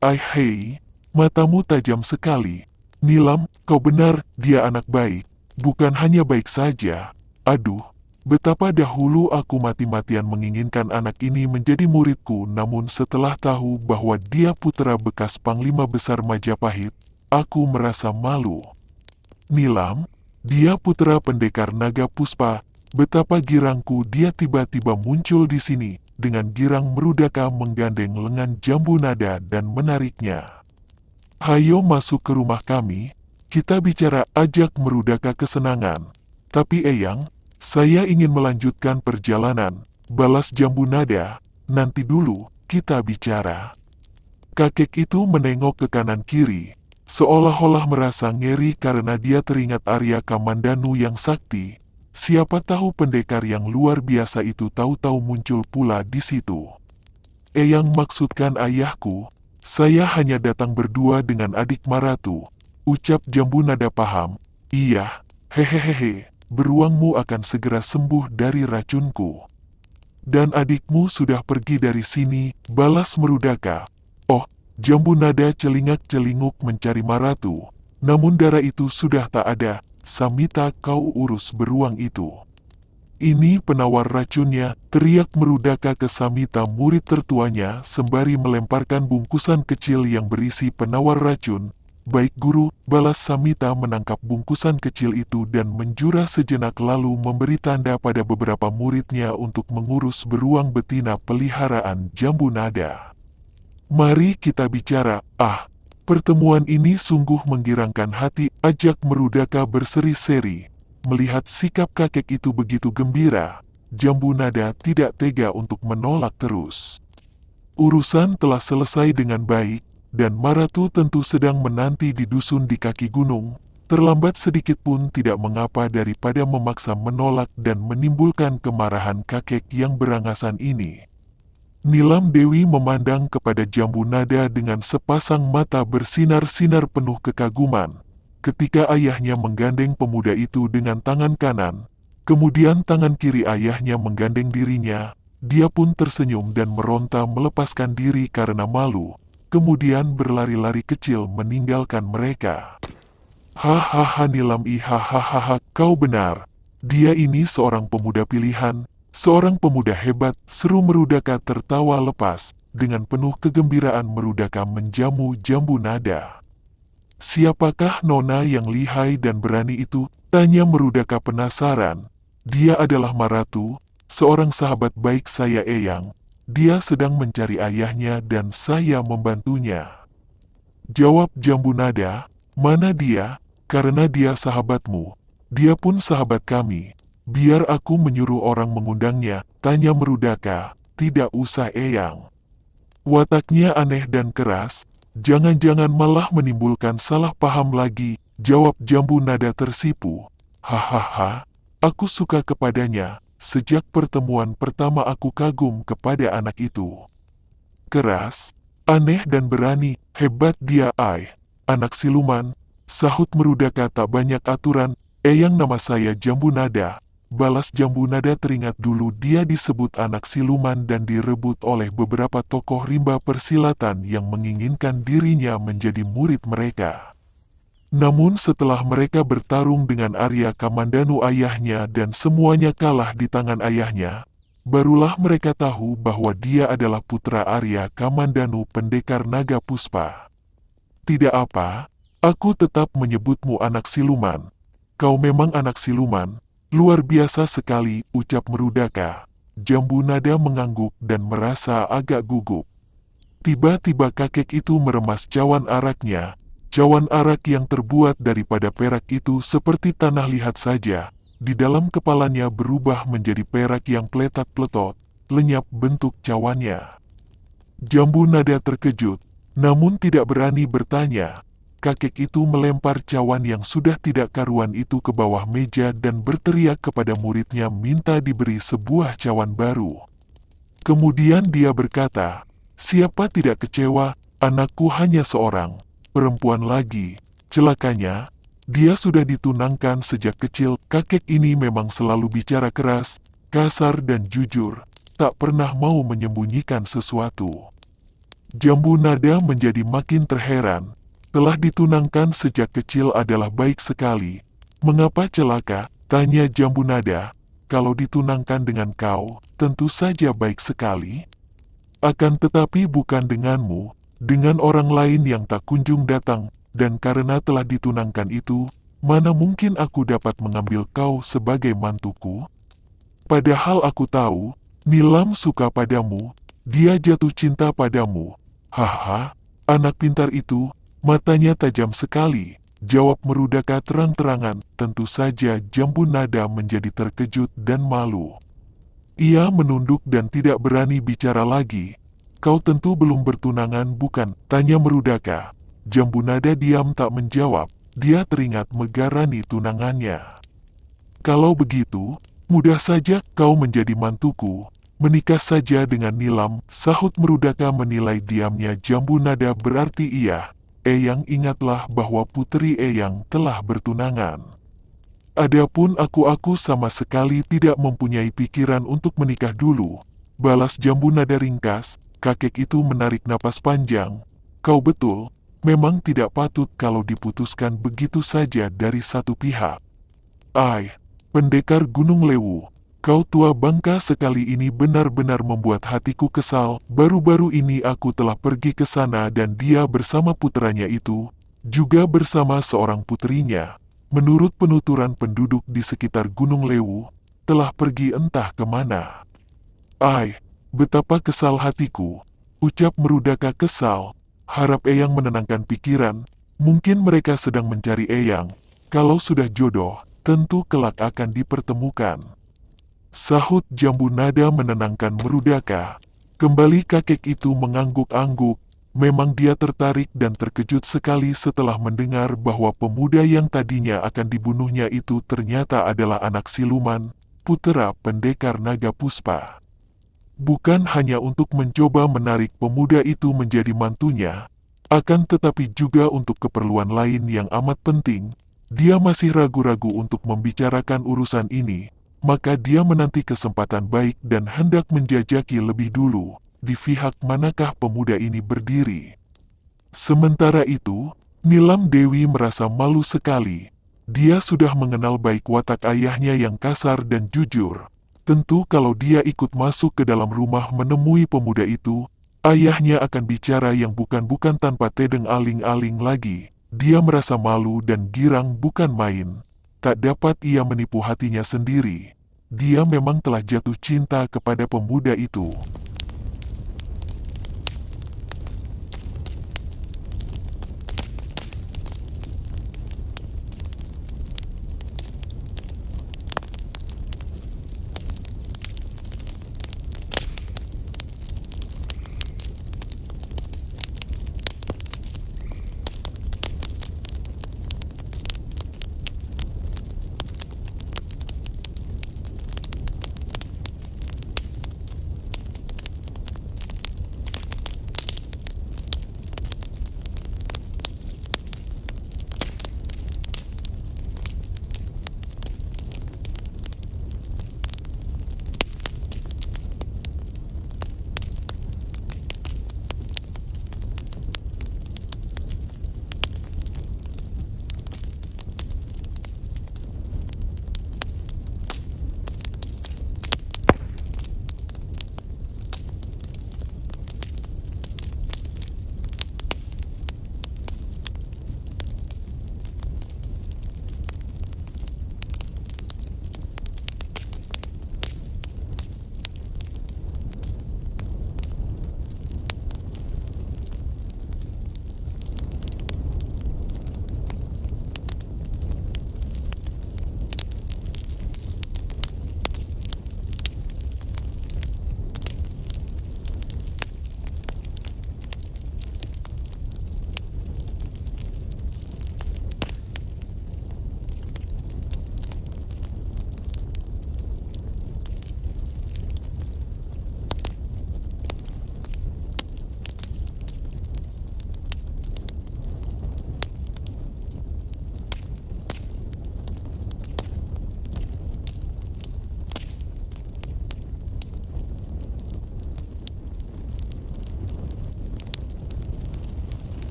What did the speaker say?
Ai hei, matamu tajam sekali. Nilam, kau benar, dia anak baik. Bukan hanya baik saja. Aduh, betapa dahulu aku mati-matian menginginkan anak ini menjadi muridku namun setelah tahu bahwa dia putra bekas Panglima Besar Majapahit, aku merasa malu. Nilam, dia putra pendekar naga puspa, betapa girangku dia tiba-tiba muncul di sini, dengan girang merudaka menggandeng lengan jambu nada dan menariknya. Hayo masuk ke rumah kami, kita bicara ajak merudaka kesenangan. Tapi Eyang, saya ingin melanjutkan perjalanan, balas jambu nada, nanti dulu, kita bicara. Kakek itu menengok ke kanan kiri, seolah-olah merasa ngeri karena dia teringat Arya Kamandanu yang sakti, Siapa tahu pendekar yang luar biasa itu tahu-tahu muncul pula di situ. Eyang eh, maksudkan ayahku, saya hanya datang berdua dengan adik Maratu. Ucap jambu nada paham, iya, hehehehe, beruangmu akan segera sembuh dari racunku. Dan adikmu sudah pergi dari sini, balas merudaka. Oh, jambu nada celingak-celinguk mencari Maratu. Namun darah itu sudah tak ada, Samita kau urus beruang itu. Ini penawar racunnya, teriak merudaka ke Samita murid tertuanya sembari melemparkan bungkusan kecil yang berisi penawar racun. Baik guru, balas Samita menangkap bungkusan kecil itu dan menjurah sejenak lalu memberi tanda pada beberapa muridnya untuk mengurus beruang betina peliharaan jambu nada. Mari kita bicara, ah, Pertemuan ini sungguh menggirangkan hati, ajak merudaka berseri-seri. Melihat sikap kakek itu begitu gembira, jambu nada tidak tega untuk menolak terus. Urusan telah selesai dengan baik, dan Maratu tentu sedang menanti di dusun di kaki gunung. Terlambat sedikit pun tidak mengapa daripada memaksa menolak dan menimbulkan kemarahan kakek yang berangasan ini. Nilam Dewi memandang kepada Jambu Nada dengan sepasang mata bersinar-sinar penuh kekaguman. Ketika ayahnya menggandeng pemuda itu dengan tangan kanan, kemudian tangan kiri ayahnya menggandeng dirinya, dia pun tersenyum dan meronta melepaskan diri karena malu, kemudian berlari-lari kecil meninggalkan mereka. Hahaha Nilam ihahaha kau benar, dia ini seorang pemuda pilihan, Seorang pemuda hebat, seru Merudaka tertawa lepas, dengan penuh kegembiraan Merudaka menjamu jambu nada. Siapakah nona yang lihai dan berani itu? Tanya Merudaka penasaran. Dia adalah Maratu, seorang sahabat baik saya Eyang. Dia sedang mencari ayahnya dan saya membantunya. Jawab Jambu Nada, mana dia? Karena dia sahabatmu. Dia pun sahabat kami. Biar aku menyuruh orang mengundangnya, tanya merudaka, tidak usah eyang. Wataknya aneh dan keras, jangan-jangan malah menimbulkan salah paham lagi, jawab jambu nada tersipu. Hahaha, aku suka kepadanya, sejak pertemuan pertama aku kagum kepada anak itu. Keras, aneh dan berani, hebat dia ai, anak siluman, sahut merudaka tak banyak aturan, eyang nama saya jambu nada, Balas Jambu Nada teringat dulu dia disebut anak siluman dan direbut oleh beberapa tokoh rimba persilatan yang menginginkan dirinya menjadi murid mereka. Namun setelah mereka bertarung dengan Arya Kamandanu ayahnya dan semuanya kalah di tangan ayahnya, barulah mereka tahu bahwa dia adalah putra Arya Kamandanu pendekar naga puspa. Tidak apa, aku tetap menyebutmu anak siluman. Kau memang anak siluman, Luar biasa sekali, ucap Merudaka. Jambu nada mengangguk dan merasa agak gugup. Tiba-tiba kakek itu meremas cawan araknya. Cawan arak yang terbuat daripada perak itu seperti tanah lihat saja. Di dalam kepalanya berubah menjadi perak yang peletak-peletot, lenyap bentuk cawannya. Jambu nada terkejut, namun tidak berani bertanya kakek itu melempar cawan yang sudah tidak karuan itu ke bawah meja dan berteriak kepada muridnya minta diberi sebuah cawan baru. Kemudian dia berkata, siapa tidak kecewa, anakku hanya seorang, perempuan lagi, celakanya, dia sudah ditunangkan sejak kecil, kakek ini memang selalu bicara keras, kasar dan jujur, tak pernah mau menyembunyikan sesuatu. Jambu nada menjadi makin terheran, telah ditunangkan sejak kecil adalah baik sekali. Mengapa celaka? Tanya Jambu Nada. Kalau ditunangkan dengan kau, tentu saja baik sekali. Akan tetapi bukan denganmu, dengan orang lain yang tak kunjung datang, dan karena telah ditunangkan itu, mana mungkin aku dapat mengambil kau sebagai mantuku? Padahal aku tahu, Nilam suka padamu, dia jatuh cinta padamu. Haha, anak pintar itu, Matanya tajam sekali, jawab merudaka terang-terangan, tentu saja jambu nada menjadi terkejut dan malu. Ia menunduk dan tidak berani bicara lagi. Kau tentu belum bertunangan bukan? Tanya merudaka. Jambu nada diam tak menjawab, dia teringat Megarani tunangannya. Kalau begitu, mudah saja kau menjadi mantuku, menikah saja dengan Nilam, sahut merudaka menilai diamnya jambu nada berarti ia Eyang ingatlah bahwa putri Eyang telah bertunangan. Adapun aku-aku sama sekali tidak mempunyai pikiran untuk menikah dulu. Balas jambu nada ringkas, kakek itu menarik napas panjang. Kau betul, memang tidak patut kalau diputuskan begitu saja dari satu pihak. Ai, pendekar Gunung Lewu, Kau tua bangka sekali ini benar-benar membuat hatiku kesal. Baru-baru ini aku telah pergi ke sana dan dia bersama putranya itu, juga bersama seorang putrinya. Menurut penuturan penduduk di sekitar Gunung Lewu, telah pergi entah kemana. Ai, betapa kesal hatiku. Ucap merudaka kesal, harap Eyang menenangkan pikiran, mungkin mereka sedang mencari Eyang. Kalau sudah jodoh, tentu kelak akan dipertemukan. Sahut jambu nada menenangkan merudaka. Kembali kakek itu mengangguk-angguk, memang dia tertarik dan terkejut sekali setelah mendengar bahwa pemuda yang tadinya akan dibunuhnya itu ternyata adalah anak siluman, putera pendekar naga puspa. Bukan hanya untuk mencoba menarik pemuda itu menjadi mantunya, akan tetapi juga untuk keperluan lain yang amat penting, dia masih ragu-ragu untuk membicarakan urusan ini, maka dia menanti kesempatan baik dan hendak menjajaki lebih dulu di pihak manakah pemuda ini berdiri. Sementara itu, Nilam Dewi merasa malu sekali. Dia sudah mengenal baik watak ayahnya yang kasar dan jujur. Tentu kalau dia ikut masuk ke dalam rumah menemui pemuda itu, ayahnya akan bicara yang bukan-bukan tanpa tedeng aling-aling lagi. Dia merasa malu dan girang bukan main tak dapat ia menipu hatinya sendiri. Dia memang telah jatuh cinta kepada pemuda itu.